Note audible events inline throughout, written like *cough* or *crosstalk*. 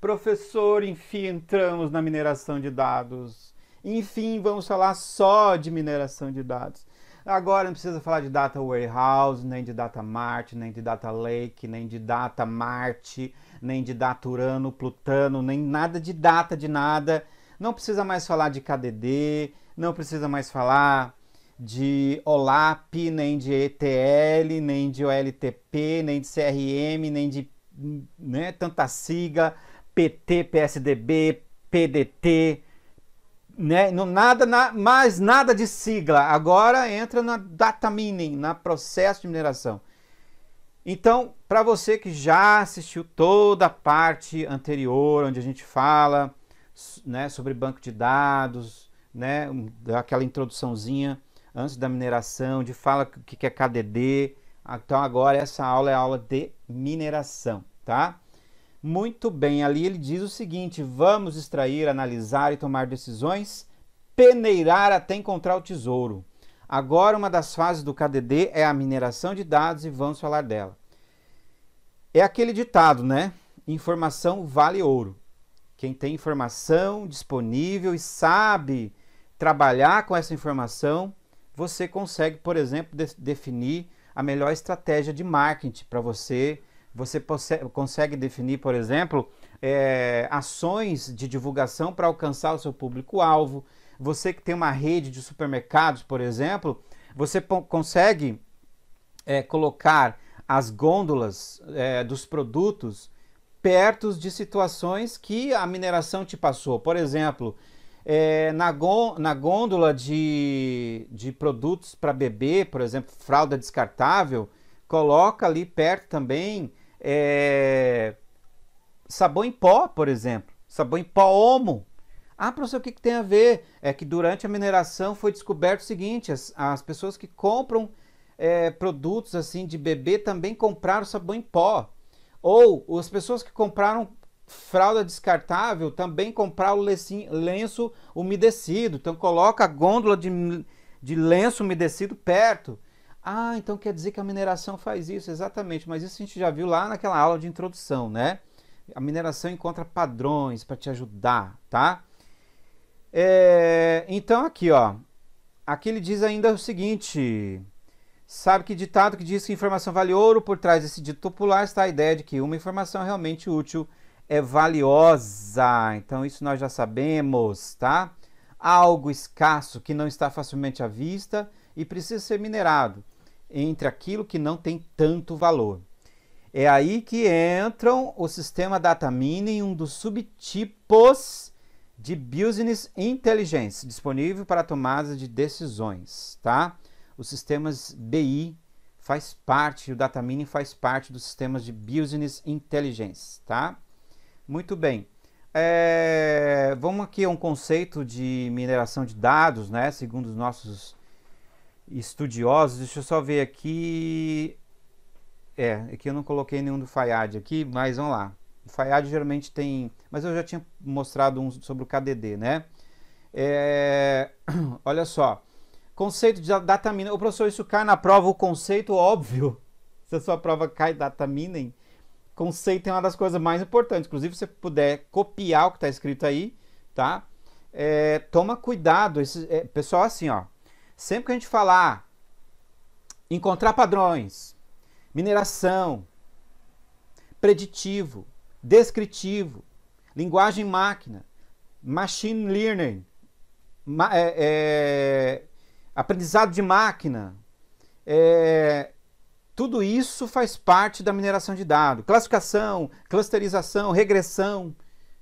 Professor, enfim, entramos na mineração de dados. Enfim, vamos falar só de mineração de dados. Agora não precisa falar de data warehouse, nem de data mart, nem de data lake, nem de data marte, nem de data urano, plutano, nem nada de data de nada. Não precisa mais falar de KDD, não precisa mais falar de OLAP, nem de ETL, nem de OLTP, nem de CRM, nem de né, tanta sigla, PT, PSDB, PDT, né, não, nada, na, mais nada de sigla. Agora entra na data mining, na processo de mineração. Então, para você que já assistiu toda a parte anterior, onde a gente fala né, sobre banco de dados, né, aquela introduçãozinha, antes da mineração, de fala o que é KDD. Então agora essa aula é aula de mineração, tá? Muito bem, ali ele diz o seguinte: vamos extrair, analisar e tomar decisões, peneirar até encontrar o tesouro. Agora uma das fases do KDD é a mineração de dados e vamos falar dela. É aquele ditado, né? Informação vale ouro. Quem tem informação disponível e sabe trabalhar com essa informação você consegue, por exemplo, de definir a melhor estratégia de marketing para você. Você consegue definir, por exemplo, é, ações de divulgação para alcançar o seu público-alvo. Você que tem uma rede de supermercados, por exemplo, você consegue é, colocar as gôndolas é, dos produtos perto de situações que a mineração te passou. Por exemplo, é, na, gô, na gôndola de, de produtos para bebê, por exemplo, fralda descartável, coloca ali perto também é, sabão em pó, por exemplo. Sabão em pó homo. Ah, professor, o que, que tem a ver? É que durante a mineração foi descoberto o seguinte: as, as pessoas que compram é, produtos assim de bebê também compraram sabão em pó. Ou as pessoas que compraram fralda descartável, também comprar o lenço umedecido. Então coloca a gôndola de, de lenço umedecido perto. Ah, então quer dizer que a mineração faz isso, exatamente. Mas isso a gente já viu lá naquela aula de introdução, né? A mineração encontra padrões para te ajudar, tá? É, então aqui, ó. Aqui ele diz ainda o seguinte. Sabe que ditado que diz que informação vale ouro? Por trás desse dito popular está a ideia de que uma informação é realmente útil é valiosa. Então, isso nós já sabemos, tá? Algo escasso que não está facilmente à vista e precisa ser minerado entre aquilo que não tem tanto valor. É aí que entram o sistema data mining, um dos subtipos de business intelligence, disponível para tomada de decisões, tá? Os sistemas BI faz parte, o data mining faz parte dos sistemas de business intelligence, tá? Muito bem. É, vamos aqui a um conceito de mineração de dados, né? Segundo os nossos estudiosos, deixa eu só ver aqui. É, aqui eu não coloquei nenhum do Fayad aqui, mas vamos lá. O Fayad geralmente tem, mas eu já tinha mostrado um sobre o KDD, né? É, *clears throat* olha só, conceito de data mining. O professor, isso cai na prova o conceito óbvio. *laughs* Se a sua prova cai data mining, Conceito é uma das coisas mais importantes. Inclusive, se você puder copiar o que está escrito aí, tá? É, toma cuidado. Esse, é, pessoal, assim, ó. Sempre que a gente falar encontrar padrões, mineração, preditivo, descritivo, linguagem máquina, machine learning, ma é, é aprendizado de máquina, é, tudo isso faz parte da mineração de dados. Classificação, clusterização, regressão,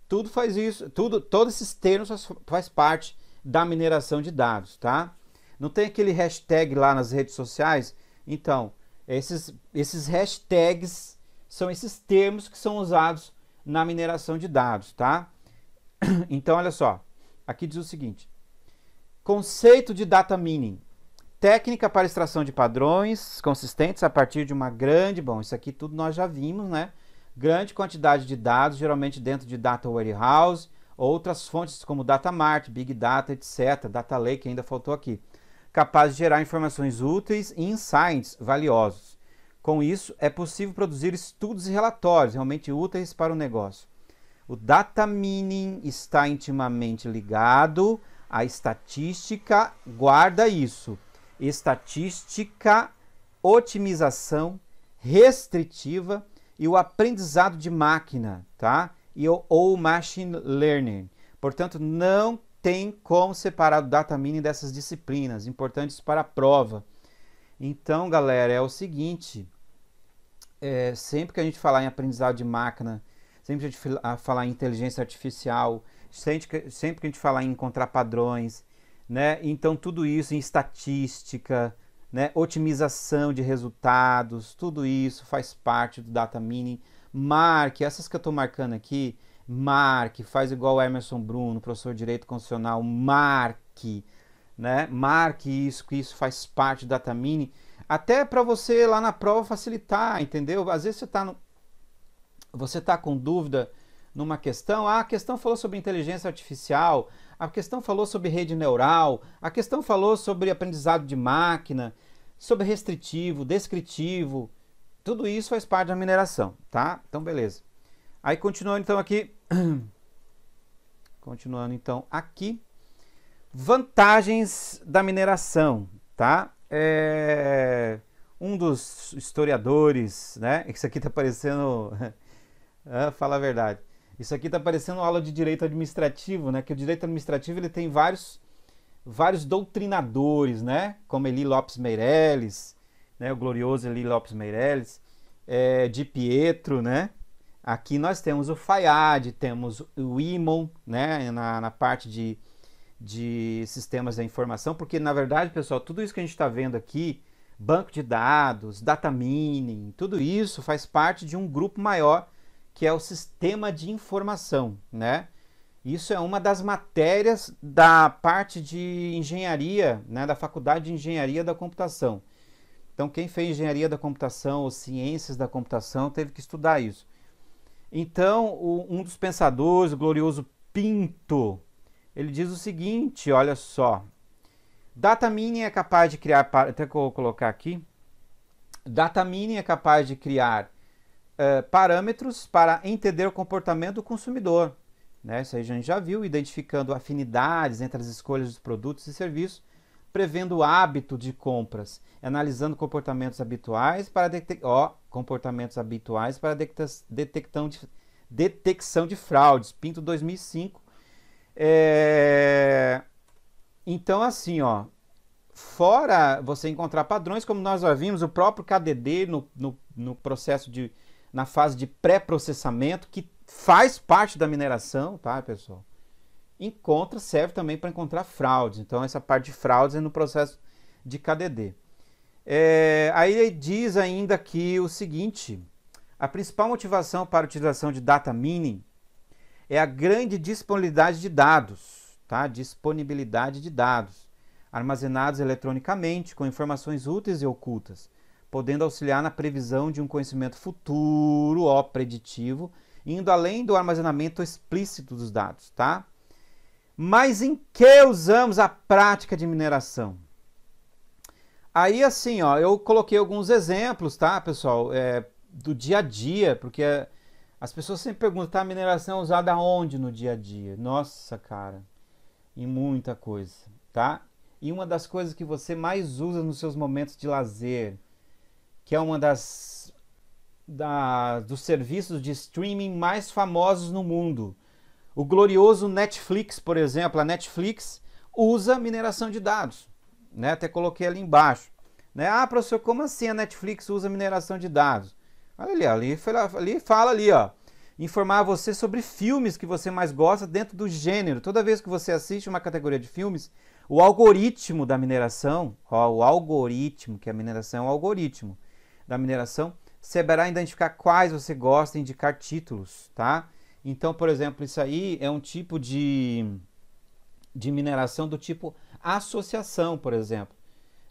tudo faz isso, tudo, todos esses termos faz, faz parte da mineração de dados, tá? Não tem aquele hashtag lá nas redes sociais? Então, esses, esses hashtags são esses termos que são usados na mineração de dados, tá? *clears throat* Então, olha só. Aqui diz o seguinte. Conceito de data mining. Técnica para extração de padrões consistentes a partir de uma grande, bom, isso aqui tudo nós já vimos, né? Grande quantidade de dados, geralmente dentro de data warehouse, outras fontes como data mart, big data, etc, data lake ainda faltou aqui, capaz de gerar informações úteis e insights valiosos. Com isso, é possível produzir estudos e relatórios realmente úteis para o negócio. O data mining está intimamente ligado à estatística, guarda isso estatística, otimização restritiva e o aprendizado de máquina, tá? E, ou machine learning. Portanto, não tem como separar o data mining dessas disciplinas importantes para a prova. Então, galera, é o seguinte: é, sempre que a gente falar em aprendizado de máquina, sempre que a gente falar em inteligência artificial, sempre que, sempre que a gente falar em encontrar padrões, né? Então, tudo isso em estatística, né? otimização de resultados, tudo isso faz parte do data mining. Marque, essas que eu estou marcando aqui, marque, faz igual o Emerson Bruno, professor de Direito Constitucional, marque, né? Marque isso, que isso faz parte do data mining, até para você lá na prova facilitar, entendeu? Às vezes você está no... você tá com dúvida numa questão, ah, a questão falou sobre inteligência artificial, a questão falou sobre rede neural, a questão falou sobre aprendizado de máquina, sobre restritivo, descritivo. Tudo isso faz parte da mineração, tá? Então, beleza. Aí, continuando então aqui. *clears throat* Continuando então aqui. Vantagens da mineração, tá? É... Um dos historiadores, né? *laughs* Isso aqui tá parecendo... *laughs* Ah, fala a verdade isso aqui está parecendo aula de direito administrativo, né? Que o direito administrativo ele tem vários, vários doutrinadores, né? Como Eli Lopes Meirelles, né? O glorioso Eli Lopes Meirelles, é, eh, de Pietro, né? Aqui nós temos o Fayad, temos o Imon, né? Na, na parte de, de sistemas da informação, porque na verdade, pessoal, tudo isso que a gente está vendo aqui, banco de dados, data mining, tudo isso faz parte de um grupo maior que é o sistema de informação, né? Isso é uma das matérias da parte de engenharia, né, da Faculdade de Engenharia da Computação. Então, quem fez engenharia da computação ou ciências da computação teve que estudar isso. Então, o, um dos pensadores, o glorioso Pinto, ele diz o seguinte: olha só. Data mining é capaz de criar, até que eu vou colocar aqui. Data mining é capaz de criar eh, parâmetros para entender o comportamento do consumidor. Né? Isso aí a gente já viu, identificando afinidades entre as escolhas dos produtos e serviços, prevendo o hábito de compras, analisando comportamentos habituais para detectar comportamentos habituais para detectar de, detecção de fraudes, Pinto 2005. É... Eh, então assim, ó, fora você encontrar padrões, como nós já vimos, o próprio KDD no, no, no processo de na fase de pré-processamento, que faz parte da mineração, tá, pessoal? Encontra, serve também para encontrar fraudes. Então, essa parte de fraudes é no processo de KDD. É, aí ele diz ainda que o seguinte: a principal motivação para a utilização de data mining é a grande disponibilidade de dados, tá? Disponibilidade de dados armazenados eletronicamente com informações úteis e ocultas podendo auxiliar na previsão de um conhecimento futuro ou preditivo, indo além do armazenamento explícito dos dados, tá? Mas em que usamos a prática de mineração? Aí assim, ó, eu coloquei alguns exemplos, tá, pessoal, é, do dia a dia, porque as pessoas sempre perguntam, tá, mineração é usada onde no dia a dia? Nossa, cara, em muita coisa, tá? E uma das coisas que você mais usa nos seus momentos de lazer, que é uma das da, dos serviços de streaming mais famosos no mundo. O glorioso Netflix, por exemplo, a Netflix usa mineração de dados, né? Até coloquei ali embaixo, né? Ah, professor, como assim a Netflix usa mineração de dados? Olha ali, ali, ali fala ali, ó informar você sobre filmes que você mais gosta dentro do gênero. Toda vez que você assiste uma categoria de filmes, o algoritmo da mineração, ó, o algoritmo, que é a mineração é um algoritmo, da mineração, saberá identificar quais você gosta e indicar títulos, tá? Então, por exemplo, isso aí é um tipo de, de mineração do tipo associação, por exemplo.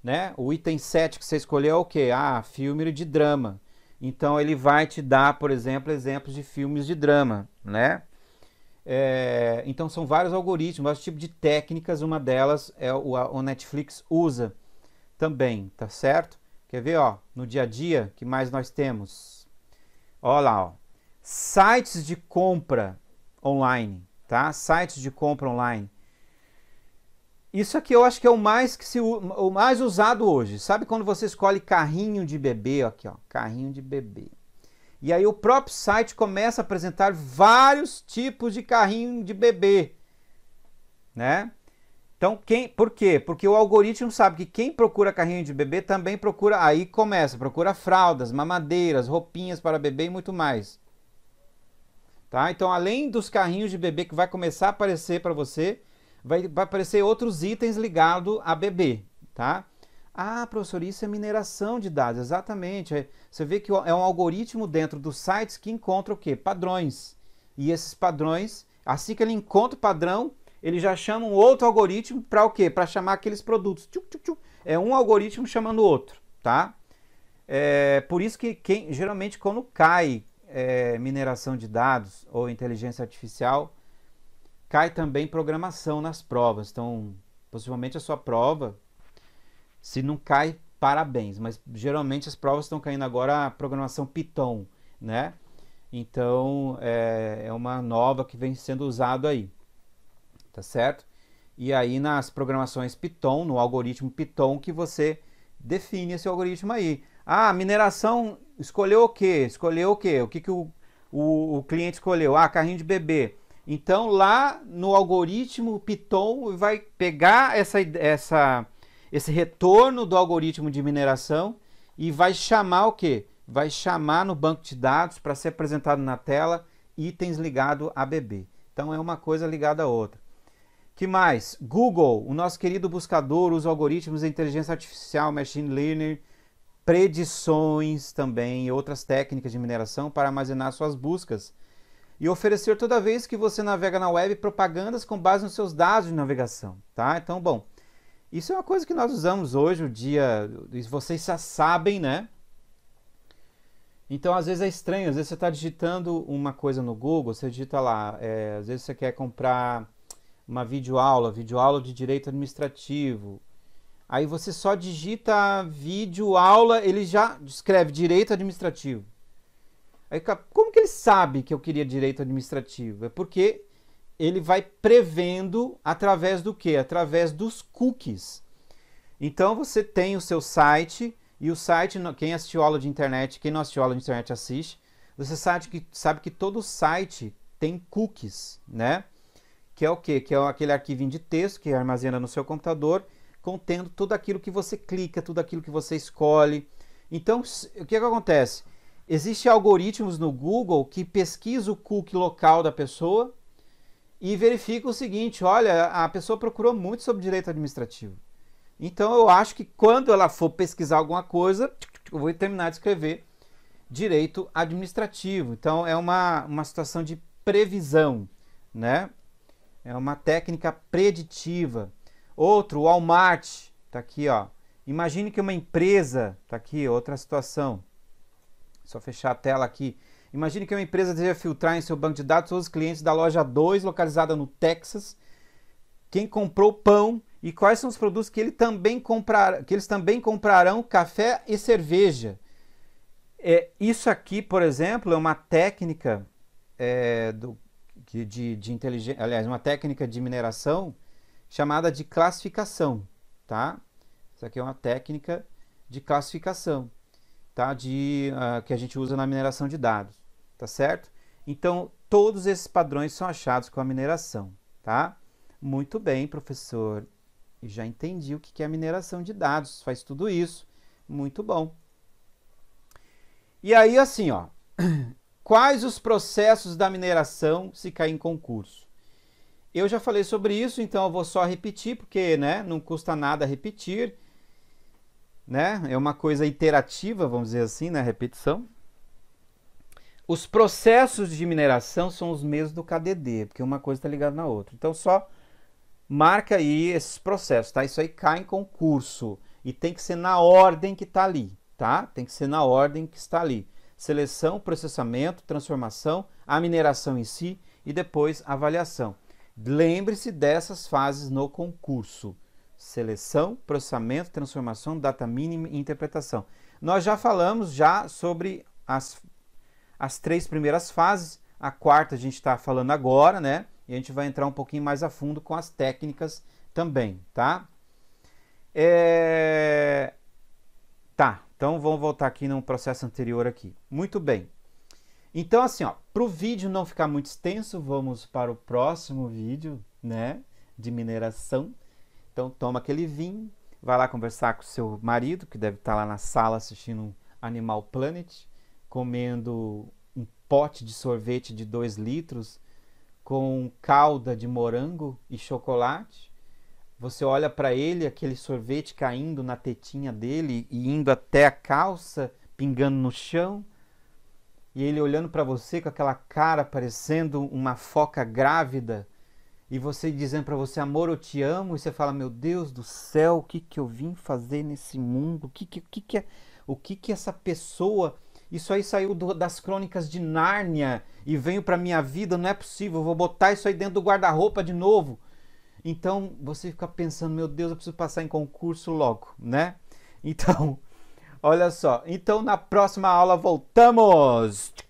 Né? O item 7 que você escolheu é o quê? Ah, filme de drama. Então ele vai te dar, por exemplo, exemplos de filmes de drama, né? É, então são vários algoritmos, vários tipos de técnicas, uma delas é o, o Netflix usa também, tá certo? Quer ver, ó, no dia a dia, que mais nós temos? Olha lá, ó. Sites de compra online, tá? Sites de compra online. Isso aqui eu acho que é o mais que se o mais usado hoje. Sabe quando você escolhe carrinho de bebê, aqui, ó, carrinho de bebê. E aí o próprio site começa a apresentar vários tipos de carrinho de bebê, né? Então, quem, por quê? Porque o algoritmo sabe que quem procura carrinho de bebê também procura, aí começa, procura fraldas, mamadeiras, roupinhas para bebê e muito mais. Tá? Então, além dos carrinhos de bebê que vai começar a aparecer para você, vai, vai aparecer outros itens ligados a bebê, tá? Ah, professor, isso é mineração de dados, exatamente. É, você vê que é um algoritmo dentro dos sites que encontra o quê? Padrões. E esses padrões, assim que ele encontra o padrão, ele já chama um outro algoritmo para o quê? Para chamar aqueles produtos. Tchuc, tchuc, tchuc. É um algoritmo chamando o outro, tá? É, por isso que quem, geralmente quando cai é, mineração de dados ou inteligência artificial, cai também programação nas provas. Então, possivelmente a sua prova, se não cai, parabéns. Mas geralmente as provas estão caindo agora a programação Python, né? Então, é, é uma nova que vem sendo usada aí tá certo? E aí nas programações Python, no algoritmo Python, que você define esse algoritmo aí. Ah, mineração escolheu o quê? Escolheu o quê? O que, que o, o, o cliente escolheu? Ah, carrinho de bebê. Então lá no algoritmo Python vai pegar essa, essa, esse retorno do algoritmo de mineração e vai chamar o quê? Vai chamar no banco de dados para ser apresentado na tela itens ligados a bebê. Então é uma coisa ligada a outra. Que mais? Google, o nosso querido buscador, os algoritmos, de inteligência artificial, machine learning, predições também e outras técnicas de mineração para armazenar suas buscas e oferecer toda vez que você navega na web propagandas com base nos seus dados de navegação, tá? Então, bom, isso é uma coisa que nós usamos hoje, o dia, vocês já sabem, né? Então, às vezes é estranho, às vezes você está digitando uma coisa no Google, você digita lá, é, às vezes você quer comprar uma videoaula, videoaula de direito administrativo. Aí você só digita videoaula, ele já escreve direito administrativo. Aí, como que ele sabe que eu queria direito administrativo? É porque ele vai prevendo através do que? Através dos cookies. Então você tem o seu site e o site, quem assistiu aula de internet, quem não assistiu aula de internet assiste, você sabe que, sabe que todo site tem cookies, né? que é o quê? Que é aquele arquivinho de texto que armazena no seu computador, contendo tudo aquilo que você clica, tudo aquilo que você escolhe. Então, o que, é que acontece? Existem algoritmos no Google que pesquisam o cookie local da pessoa e verificam o seguinte: olha, a pessoa procurou muito sobre direito administrativo. Então, eu acho que quando ela for pesquisar alguma coisa, eu vou terminar de escrever direito administrativo. Então, é uma, uma situação de previsão, né? É uma técnica preditiva. Outro, o Walmart, tá aqui, ó. Imagine que uma empresa, tá aqui, outra situação. Só fechar a tela aqui. Imagine que uma empresa deseja filtrar em seu banco de dados os clientes da loja 2, localizada no Texas, quem comprou pão e quais são os produtos que, ele também comprar, que eles também comprarão café e cerveja. É, isso aqui, por exemplo, é uma técnica é, do, de, de inteligência, aliás, uma técnica de mineração chamada de classificação, tá? Isso aqui é uma técnica de classificação, tá? De uh, que a gente usa na mineração de dados, tá certo? Então todos esses padrões são achados com a mineração, tá? Muito bem, professor. Já entendi o que é a mineração de dados. Faz tudo isso. Muito bom. E aí, assim, ó, *clears throat* Quais os processos da mineração se cair em concurso? Eu já falei sobre isso, então eu vou só repetir, porque né, não custa nada repetir. Né? É uma coisa iterativa, vamos dizer assim, na né? repetição. Os processos de mineração são os mesmos do KDD, porque uma coisa está ligada na outra. Então só marca aí esses processos, tá? Isso aí cai em concurso e tem que ser na ordem que está ali, tá? Tem que ser na ordem que está ali seleção, processamento, transformação, a mineração em si e depois avaliação. Lembre-se dessas fases no concurso: seleção, processamento, transformação, data mínima e interpretação. Nós já falamos já sobre as, as três primeiras fases, a quarta a gente está falando agora, né? E a gente vai entrar um pouquinho mais a fundo com as técnicas também, tá? É... Tá, então vamos voltar aqui num processo anterior aqui. Muito bem. Então assim, ó, para o vídeo não ficar muito extenso, vamos para o próximo vídeo, né, de mineração. Então toma aquele vinho, vai lá conversar com seu marido, que deve estar tá lá na sala assistindo Animal Planet, comendo um pote de sorvete de 2 litros com calda de morango e chocolate você olha para ele, aquele sorvete caindo na tetinha dele e indo até a calça, pingando no chão, e ele olhando para você com aquela cara parecendo uma foca grávida, e você dizendo para você, amor, eu te amo, e você fala, meu Deus do céu, o que, que eu vim fazer nesse mundo? O que, que, o que, que, é, o que, que essa pessoa. Isso aí saiu do, das crônicas de Nárnia e veio para minha vida, não é possível, eu vou botar isso aí dentro do guarda-roupa de novo. Então você fica pensando, meu Deus, eu preciso passar em concurso logo, né? Então, *laughs* olha só. Então na próxima aula voltamos.